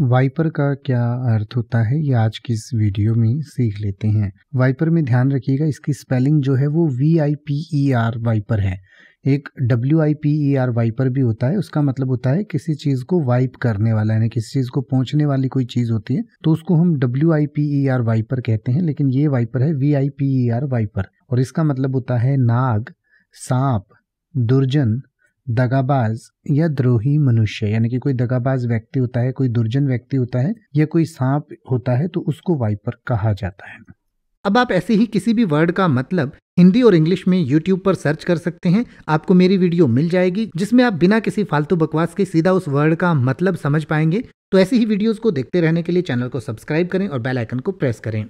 wiper का क्या अर्थ होता है ये आज की इस वीडियो में सीख लेते हैं वाइपर में ध्यान रखिएगा इसकी स्पेलिंग जो है वो V I P E R viper है एक W I P E R wiper भी होता है उसका मतलब होता है किसी चीज़ को वाइप करने वाला यानी किसी चीज़ को पहुंचने वाली कोई चीज़ होती है तो उसको हम W I P E R wiper कहते हैं लेकिन ये वाइपर है V I P E R viper और इसका मतलब होता है नाग सांप दुर्जन दगाबाज या द्रोही मनुष्य यानी कि कोई दगाबाज व्यक्ति होता है कोई दुर्जन व्यक्ति होता है या कोई सांप होता है तो उसको वाइपर कहा जाता है अब आप ऐसे ही किसी भी वर्ड का मतलब हिंदी और इंग्लिश में यूट्यूब पर सर्च कर सकते हैं आपको मेरी वीडियो मिल जाएगी जिसमें आप बिना किसी फालतू बकवास के सीधा उस वर्ड का मतलब समझ पाएंगे तो ऐसी ही वीडियोस को देखते रहने के लिए चैनल को सब्सक्राइब करें और बेल आइकन को प्रेस करें